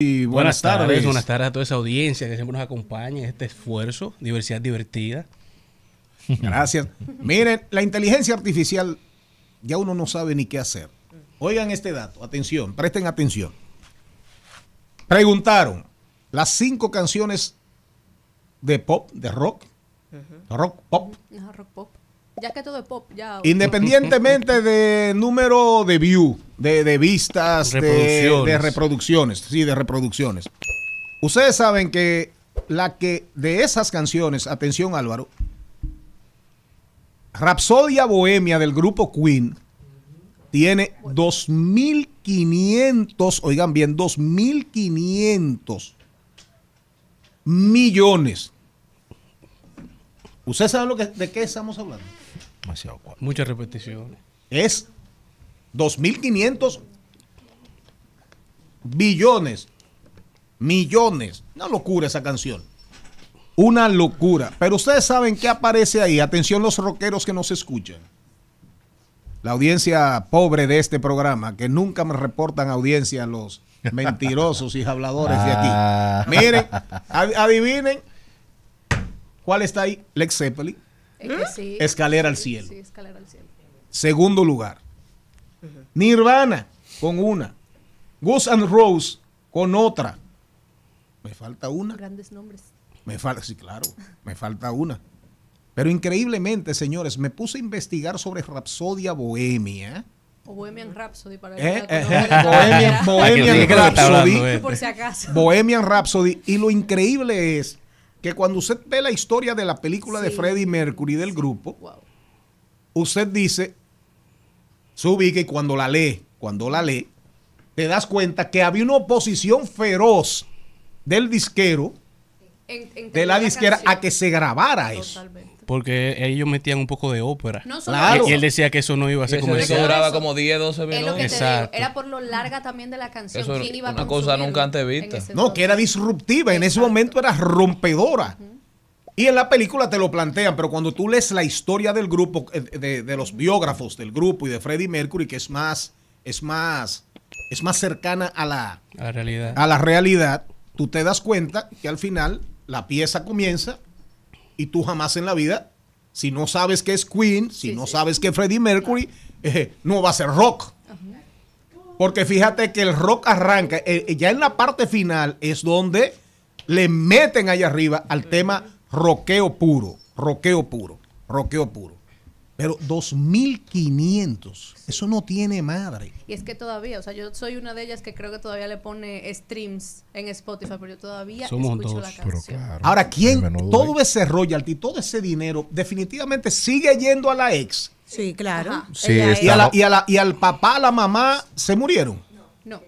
Y buenas, tardes. Buenas tardes a toda esa audiencia que siempre nos acompaña en este esfuerzo, diversidad divertida. Gracias. Miren, la inteligencia artificial ya uno no sabe ni qué hacer. Oigan este dato, atención, presten atención. Preguntaron las cinco canciones de pop, de rock, rock pop, no, rock pop, ya que todo es pop, ya. Independientemente de número de view, de, vistas, De, reproducciones, sí, de reproducciones. Ustedes saben que la que de esas canciones, atención Álvaro, Rapsodia Bohemia del grupo Queen tiene 2.500, oigan bien, 2.500 millones. ¿Ustedes saben lo que, de qué estamos hablando? Muchas repeticiones. Es 2.500 billones, millones. Una locura esa canción. Una locura. Pero ustedes saben qué aparece ahí. Atención los rockeros que nos escuchan. La audiencia pobre de este programa, que nunca me reportan audiencia los mentirosos y habladores de aquí. Ah. Miren, adivinen cuál está ahí. Lex Zeppelin. ¿Mm? Escalera, al cielo. Segundo lugar. Nirvana con una. Goose and Rose con otra. Me falta una. Grandes nombres. Me falta, sí, claro. me falta una. Pero increíblemente, señores, me puse a investigar sobre Rapsodia Bohemia. O Bohemian Rhapsody para eh, Bohemian, Rhapsody. Bohemian Rhapsody. Y lo increíble es que cuando usted ve la historia de la película de Freddie Mercury del grupo, usted dice, se ubica y cuando la lee, cuando la lee, te das cuenta que había una oposición feroz del disquero, de la, disquera, a que se grabara Totalmente. eso. Porque ellos metían un poco de ópera. No y, él decía que eso no iba a ser como Eso duraba como 10, 12 minutos. era por lo larga también de la canción. una cosa nunca antes vista. No, que era disruptiva. En ese momento era rompedora. Y en la película te lo plantean, pero cuando tú lees la historia del grupo, eh, de, los biógrafos del grupo y de Freddie Mercury, que es más, es más, es más cercana a la realidad. a la realidad, tú te das cuenta que al final la pieza comienza y tú jamás en la vida, si no sabes que es Queen, si no sabes que es Freddie Mercury, eh, no va a ser rock. Porque fíjate que el rock arranca, eh, eh, ya en la parte final es donde le meten allá arriba al tema roqueo puro, roqueo puro, roqueo puro. Pero 2.500, eso no tiene madre. Y es que todavía, o sea, yo soy una de ellas que creo que todavía le pone streams en Spotify, pero yo todavía escucho la canción. Ahora, ¿quién? Todo ese royalty, todo ese dinero, definitivamente sigue yendo a la ex. Sí, claro. y, a la, y, a la, al papá, la mamá, ¿se murieron? No.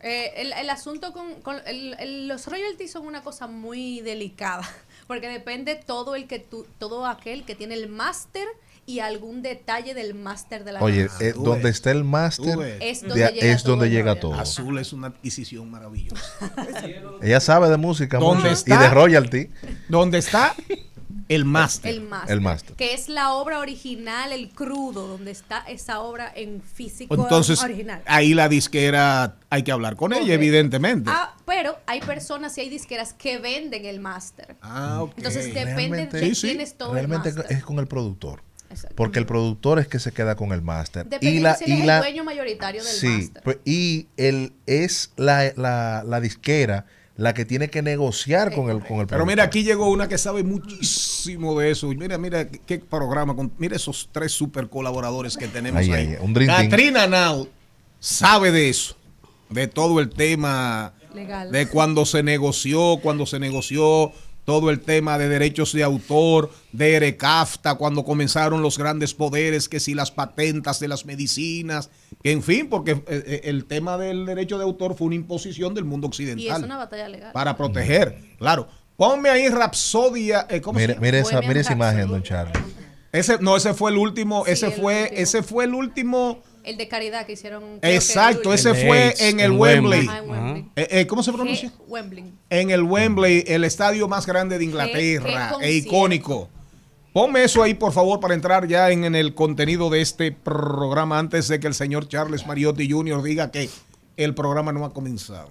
Eh, el, asunto con, con los royalties son una cosa muy delicada, porque depende todo el que tú, todo aquel que tiene el máster y algún detalle del máster de la Oye, eh, donde está el máster es donde, llega, todo Azul es una adquisición maravillosa. Ella sabe de música y de royalty. Donde está el máster. El, máster. Que es la obra original, el crudo, donde está esa obra en físico Entonces, Ahí la disquera hay que hablar con ella, evidentemente. Ah, pero hay personas y hay disqueras que venden el máster. Ah, Entonces depende de quién es todo Realmente es con el productor. Porque el productor es que se queda con el máster. Y la, si y la, el dueño mayoritario del sí, pues, Y el, es la, disquera la que tiene que negociar con el, con el Pero mira, aquí llegó una que sabe muchísimo de eso. Mira, mira qué programa. Con, mira esos tres super colaboradores que tenemos ahí. Katrina Now sabe de eso. De todo el tema. De cuando se negoció, cuando se negoció todo el tema de derechos de autor, de ERECAFTA, cuando comenzaron los grandes poderes, que si las patentas de las medicinas, que en fin, porque eh, eh, el tema del derecho de autor fue una imposición del mundo occidental. Y es una batalla legal. Para proteger, claro. Ponme ahí Rapsodia. Eh, esa, imagen, don Charlie. Ese, no, ese fue el último, ese fue, ese fue el último. El de caridad que hicieron. Exacto, ese fue en el, Wembley. Eh, eh, ¿Cómo se pronuncia? Wembley. En el Wembley, el estadio más grande de Inglaterra e icónico. Ponme eso ahí, por favor, para entrar ya en, en, el contenido de este programa antes de que el señor Charles Mariotti Jr. diga que el programa no ha comenzado.